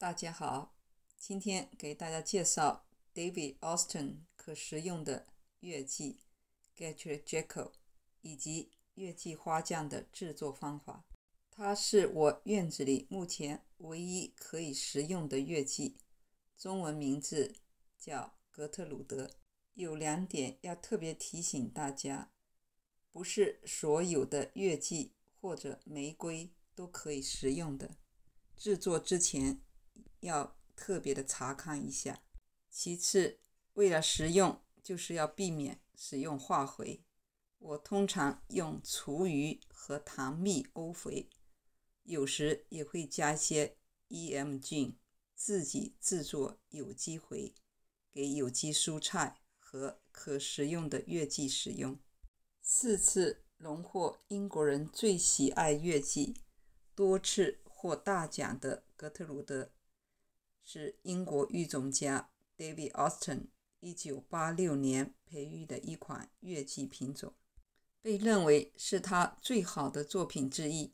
大家好，今天给大家介绍 David Austin 可食用的月季 g e t r u d e j c k o l 以及月季花酱的制作方法。它是我院子里目前唯一可以食用的月季，中文名字叫格特鲁德。有两点要特别提醒大家：不是所有的月季或者玫瑰都可以食用的，制作之前。要特别的查看一下。其次，为了食用，就是要避免使用化肥。我通常用厨余和糖蜜欧肥，有时也会加些 EM 菌，自己制作有机肥，给有机蔬菜和可食用的月季使用。四次荣获英国人最喜爱月季，多次获大奖的格特鲁德。是英国育种家 David Austin 1986年培育的一款月季品种，被认为是他最好的作品之一。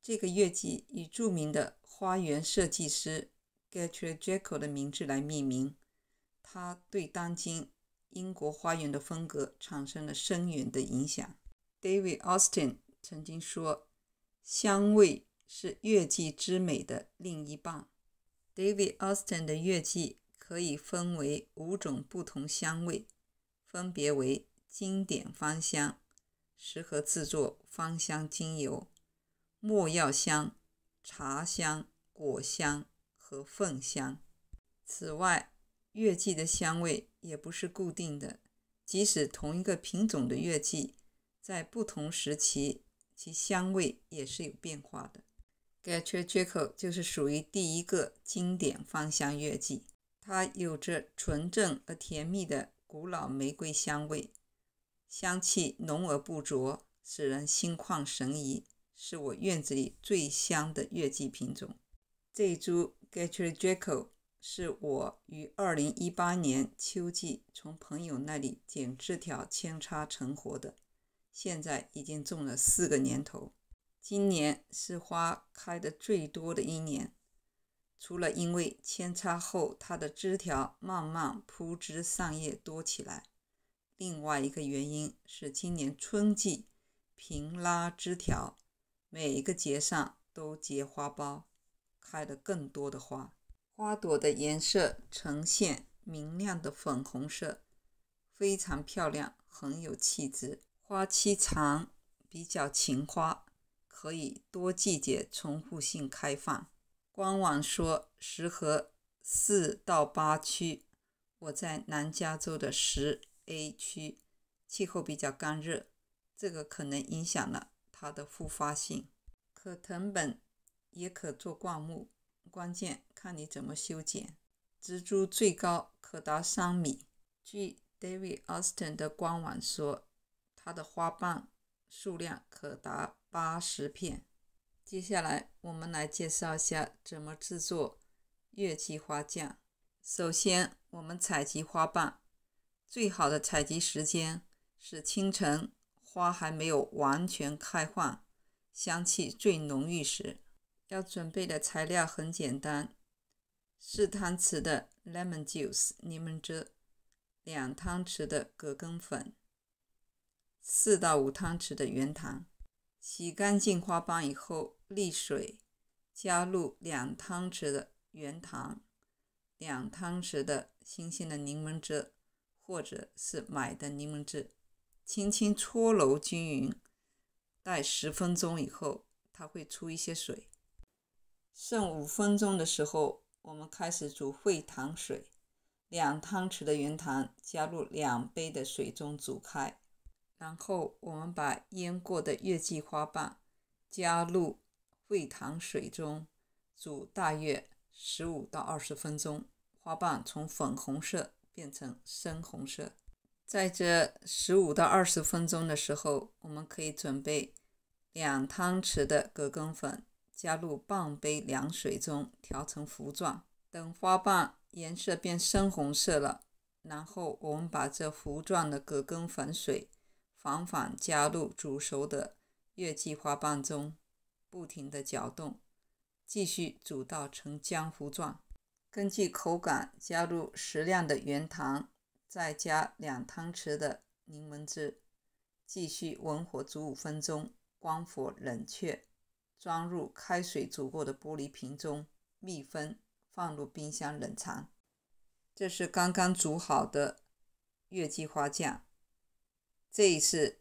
这个月季以著名的花园设计师 Gretel j a c k l 的名字来命名，它对当今英国花园的风格产生了深远的影响。David Austin 曾经说：“香味是月季之美的另一半。” David Austin 的月季可以分为五种不同香味，分别为经典芳香、适合制作芳香精油、墨药香、茶香、果香和凤香。此外，月季的香味也不是固定的，即使同一个品种的月季在不同时期，其香味也是有变化的。g e t r u c j c k o 就是属于第一个经典芳香月季，它有着纯正而甜蜜的古老玫瑰香味，香气浓而不浊，使人心旷神怡，是我院子里最香的月季品种。这株 g e t r u c j c k o 是我于二零一八年秋季从朋友那里剪枝条扦插成活的，现在已经种了四个年头。今年是花开的最多的一年，除了因为扦插后它的枝条慢慢铺枝上叶多起来，另外一个原因是今年春季平拉枝条，每一个节上都结花苞，开的更多的花。花朵的颜色呈现明亮的粉红色，非常漂亮，很有气质。花期长，比较勤花。可以多季节重复性开放。官网说适合四到八区，我在南加州的十 A 区，气候比较干热，这个可能影响了它的复发性。可藤本，也可做灌木，关键看你怎么修剪。植株最高可达三米。据 David Austin 的官网说，它的花瓣数量可达。八十片。接下来，我们来介绍一下怎么制作月季花酱。首先，我们采集花瓣，最好的采集时间是清晨，花还没有完全开放，香气最浓郁时。要准备的材料很简单：四汤匙的 lemon juice（ 柠檬汁）、两汤匙的葛根粉、四到五汤匙的原糖。洗干净花瓣以后，沥水，加入两汤匙的原糖，两汤匙的新鲜的柠檬汁，或者是买的柠檬汁，轻轻搓揉均匀，待十分钟以后，它会出一些水。剩五分钟的时候，我们开始煮沸糖水，两汤匙的原糖加入两杯的水中煮开。然后我们把腌过的月季花瓣加入沸糖水中煮大约十五到二十分钟，花瓣从粉红色变成深红色。在这十五到二十分钟的时候，我们可以准备两汤匙的葛根粉，加入半杯凉水中调成糊状。等花瓣颜色变深红色了，然后我们把这糊状的葛根粉水。缓缓加入煮熟的月季花瓣中，不停地搅动，继续煮到成浆糊状。根据口感加入适量的原糖，再加两汤匙的柠檬汁，继续文火煮五分钟，关火冷却，装入开水煮过的玻璃瓶中，密封，放入冰箱冷藏。这是刚刚煮好的月季花酱。这一次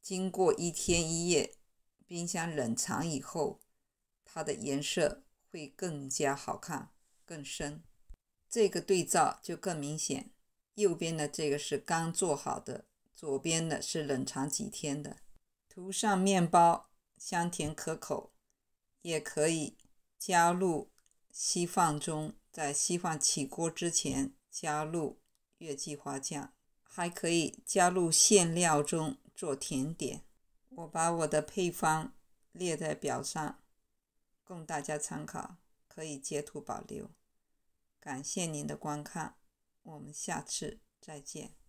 经过一天一夜冰箱冷藏以后，它的颜色会更加好看、更深。这个对照就更明显。右边的这个是刚做好的，左边的是冷藏几天的。涂上面包，香甜可口，也可以加入稀饭中，在稀饭起锅之前加入月季花酱。还可以加入馅料中做甜点。我把我的配方列在表上，供大家参考，可以截图保留。感谢您的观看，我们下次再见。